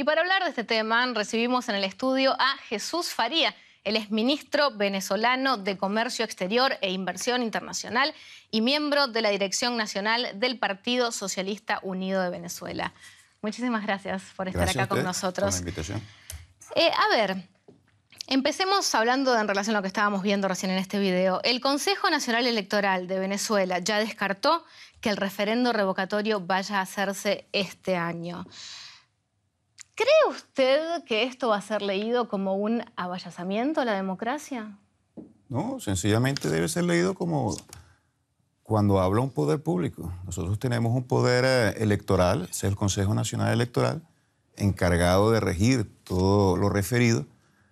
Y para hablar de este tema, recibimos en el estudio a Jesús Faría. el exministro venezolano de Comercio Exterior e Inversión Internacional y miembro de la Dirección Nacional del Partido Socialista Unido de Venezuela. Muchísimas gracias por estar acá con nosotros. la eh, a ver, Empecemos hablando en relación a lo que estábamos viendo recién en este video. El Consejo Nacional Electoral de Venezuela ya descartó que el referendo revocatorio vaya a hacerse este año. ¿Cree usted que esto va a ser leído como un abayazamiento a la democracia? No, sencillamente debe ser leído como cuando habla un poder público. Nosotros tenemos un poder eh, electoral, es el Consejo Nacional Electoral, encargado de regir todo lo referido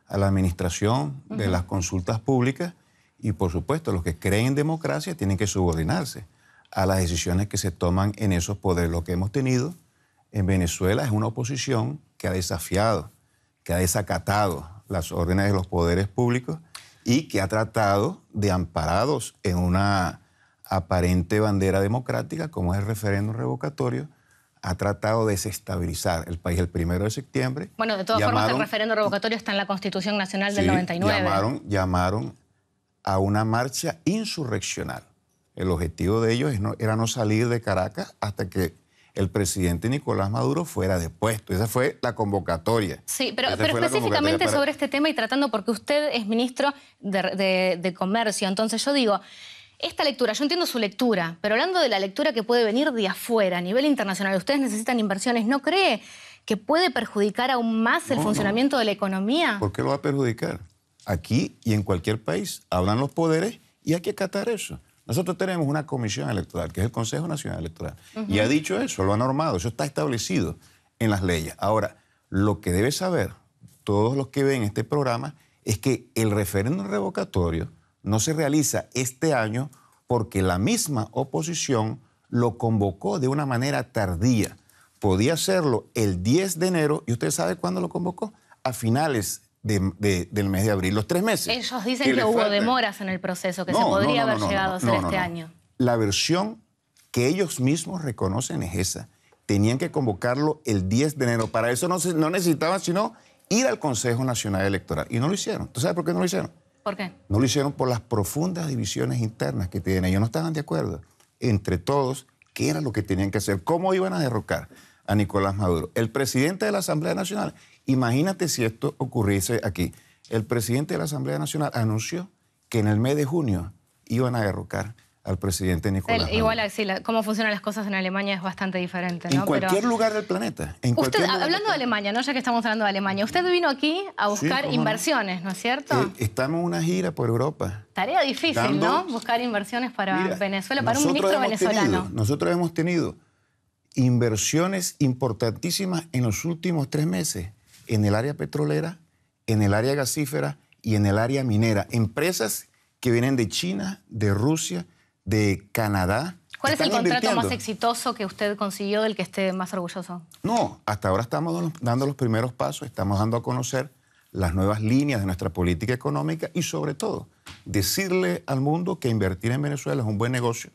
a la administración de las consultas públicas y por supuesto los que creen en democracia tienen que subordinarse a las decisiones que se toman en esos poderes. Lo que hemos tenido en Venezuela es una oposición que ha desafiado, que ha desacatado las órdenes de los poderes públicos y que ha tratado de amparados en una aparente bandera democrática, como es el referéndum revocatorio, ha tratado de desestabilizar el país el primero de septiembre. Bueno, de todas formas, el referéndum revocatorio está en la Constitución Nacional del 99. Llamaron, llamaron a una marcha insurreccional. El objetivo de ellos era no salir de Caracas hasta que el presidente Nicolás Maduro fuera depuesto. Esa fue la convocatoria. Sí, pero, específicamente sobre este tema y tratando, porque usted es ministro de, Comercio, entonces yo digo... Esta lectura, yo entiendo su lectura, pero hablando de la lectura que puede venir de afuera, a nivel internacional, ustedes necesitan inversiones, ¿no cree que puede perjudicar aún más el funcionamiento de la economía? ¿Por qué lo va a perjudicar? Aquí y en cualquier país hablan los poderes y hay que acatar eso. Nosotros tenemos una comisión electoral, que es el Consejo Nacional Electoral, y ha dicho eso, lo ha normado, eso está establecido en las leyes. Ahora, lo que debe saber todos los que ven este programa es que el referéndum revocatorio no se realiza este año porque la misma oposición lo convocó de una manera tardía. Podía hacerlo el 10 de enero y usted sabe cuándo lo convocó, a finales del mes de abril, los tres meses. Ellos dicen que, hubo demoras en el proceso, que se podría haber llegado a hacer este año. La versión que ellos mismos reconocen es esa. Tenían que convocarlo el 10 de enero. Para eso no, no necesitaban sino ir al Consejo Nacional Electoral. Y no lo hicieron. ¿Tú sabes por qué no lo hicieron? ¿Por qué? No lo hicieron por las profundas divisiones internas que tienen. Ellos no estaban de acuerdo entre todos qué era lo que tenían que hacer, cómo iban a derrocar a Nicolás Maduro. El presidente de la Asamblea Nacional, imagínate si esto ocurriese aquí. El presidente de la Asamblea Nacional anunció que en el mes de junio iban a derrocar al presidente Nicolás. Maduro. igual, sí, cómo funcionan las cosas en Alemania es bastante diferente. ¿no? En cualquier lugar del planeta. usted, hablando de Alemania, ¿no? ya que estamos hablando de Alemania, usted vino aquí a buscar inversiones, no? es cierto? Eh, estamos en una gira por Europa. Tarea difícil, ¿no? Buscar inversiones para Venezuela, para un ministro venezolano. nosotros hemos tenido inversiones importantísimas en los últimos tres meses en el área petrolera, en el área gasífera y en el área minera. Empresas que vienen de China, de Rusia, de Canadá. ¿Cuál es el contrato más exitoso que usted consiguió del que esté más orgulloso? No, hasta ahora estamos dando los primeros pasos, estamos dando a conocer las nuevas líneas de nuestra política económica y sobre todo decirle al mundo que invertir en Venezuela es un buen negocio,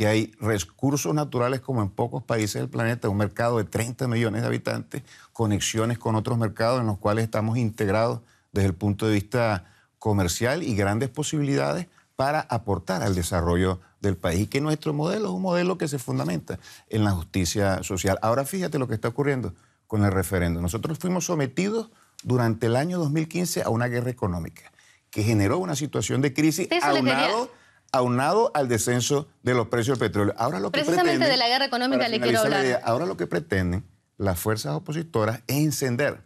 que hay recursos naturales como en pocos países del planeta, un mercado de 30 millones de habitantes, conexiones con otros mercados en los cuales estamos integrados desde el punto de vista comercial y grandes posibilidades para aportar al desarrollo del país y que nuestro modelo es un modelo que se fundamenta en la justicia social. Ahora fíjate lo que está ocurriendo con el referendo. Nosotros fuimos sometidos durante el año 2015 a una guerra económica que generó una situación de crisis lado aunado al descenso de los precios del petróleo. Ahora lo que Precisamente de la guerra económica le quiero hablar. ahora lo que pretenden las fuerzas opositoras es encender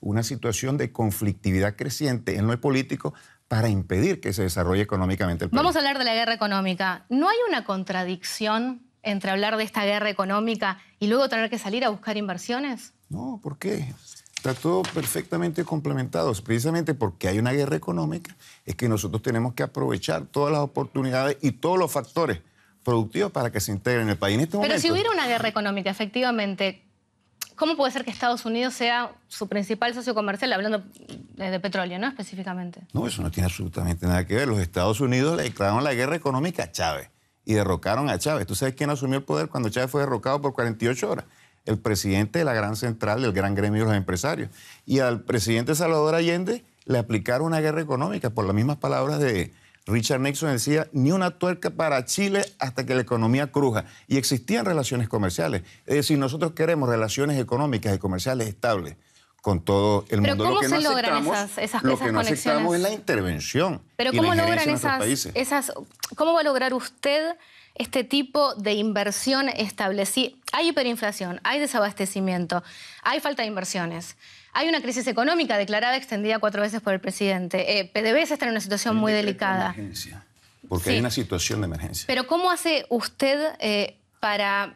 una situación de conflictividad creciente en lo político para impedir que se desarrolle económicamente el país. Vamos a hablar de la guerra económica. ¿No hay una contradicción entre hablar de esta guerra económica y luego tener que salir a buscar inversiones? No, ¿por qué? Está todo perfectamente complementado. Precisamente porque hay una guerra económica, es que nosotros tenemos que aprovechar todas las oportunidades y todos los factores productivos para que se integren en el país. En este Pero si hubiera una guerra económica, efectivamente, ¿cómo puede ser que Estados Unidos sea su principal socio comercial, hablando de, petróleo, ¿no? Específicamente. No, eso no tiene absolutamente nada que ver. Los Estados Unidos le declararon la guerra económica a Chávez y derrocaron a Chávez. ¿Tú sabes quién asumió el poder cuando Chávez fue derrocado por 48 horas? el presidente de la Gran Central, del Gran Gremio de los Empresarios. Y al presidente Salvador Allende le aplicaron una guerra económica, por las mismas palabras de Richard Nixon, decía, ni una tuerca para Chile hasta que la economía cruja. Y existían relaciones comerciales. Es decir, nosotros queremos relaciones económicas y comerciales estables con todo el mundo. ¿Pero cómo que se logran esas, esas, lo que es la intervención. Pero ¿cómo logran esas, ¿Cómo va a lograr usted este tipo de inversión establecida? Hay hiperinflación, hay desabastecimiento, hay falta de inversiones. Hay una crisis económica declarada extendida cuatro veces por el presidente. Eh, PDVSA está en una situación muy delicada. porque hay una situación de emergencia. Pero ¿cómo hace usted eh, para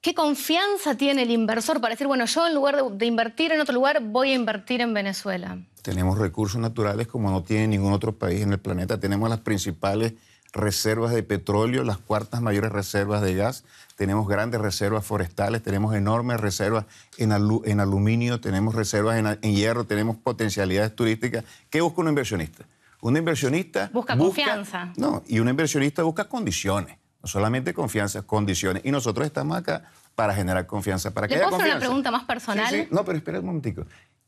¿Qué confianza tiene el inversor para decir, bueno, yo en lugar de, invertir en otro lugar, voy a invertir en Venezuela? Tenemos recursos naturales como no tiene ningún otro país en el planeta. Tenemos las principales reservas de petróleo, las cuartas mayores reservas de gas, tenemos grandes reservas forestales, tenemos enormes reservas en, aluminio, tenemos reservas en, en, hierro, tenemos potencialidades turísticas. ¿Qué busca un inversionista? Un inversionista... Busca, busca confianza. No, y un inversionista busca condiciones. No solamente confianza, condiciones. Y nosotros estamos acá para generar confianza. Para que haya confianza. hacer una pregunta más personal? No, pero espera un momentico.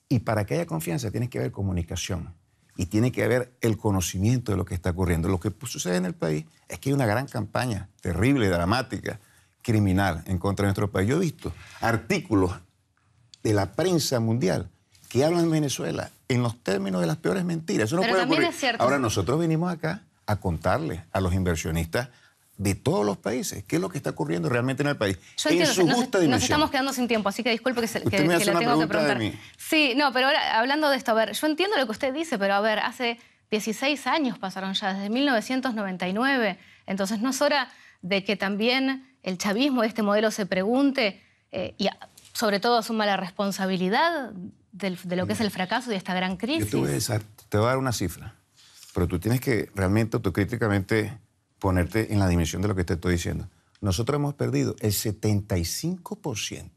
Y para que haya confianza tiene que haber comunicación y tiene que haber el conocimiento de lo que está ocurriendo. Lo que sucede en el país es que hay una gran campaña terrible, dramática, criminal en contra de nuestro país. Yo he visto artículos de la prensa mundial que hablan de Venezuela en los términos de las peores mentiras. Eso no puede Ahora nosotros venimos acá a contarle a los inversionistas de todos los países. ¿Qué es lo que está ocurriendo realmente en el país? en su justa dimensión. nos, estamos quedando sin tiempo, así que disculpe que, tengo que preguntar. Sí, no, pero ahora hablando de esto, a ver, yo entiendo lo que usted dice, pero a ver, hace 16 años pasaron ya, desde 1999, entonces no es hora de que también el chavismo de este modelo se pregunte eh, y sobre todo asuma la responsabilidad de lo que es el fracaso de esta gran crisis. Yo te voy a dar una cifra, pero tú tienes que realmente autocríticamente ponerte en la dimensión de lo que te estoy diciendo. Nosotros hemos perdido el 75%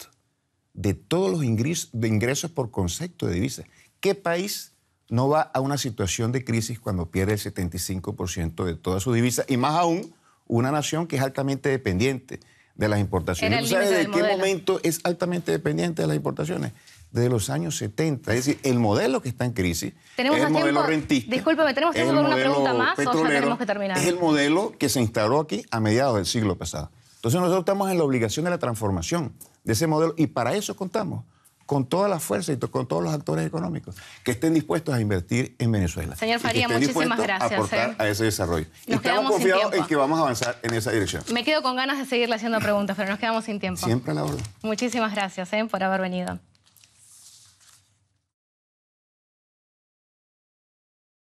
de todos los ingresos, por concepto de divisas. ¿Qué país no va a una situación de crisis cuando pierde el 75% de toda su divisa? Y más aún, una nación que es altamente dependiente de las importaciones. ¿Tú de qué momento es altamente dependiente de las importaciones? desde los años 70. Es decir, el modelo que está en crisis ¿Tenemos es el modelo tiempo? rentista. ¿me ¿tenemos que hacer una pregunta más o ya tenemos que terminar? Es el modelo que se instauró aquí a mediados del siglo pasado. Entonces nosotros estamos en la obligación de la transformación de ese modelo y para eso contamos con toda la fuerza y con todos los actores económicos que estén dispuestos a invertir en Venezuela. Señor Faría, y que estén muchísimas gracias. A ¿eh? aportar a ese desarrollo. Nos y estamos confiados en que vamos a avanzar en esa dirección. Me quedo con ganas de seguirle haciendo preguntas, pero nos quedamos sin tiempo. Siempre a la orden. Muchísimas gracias eh, por haber venido.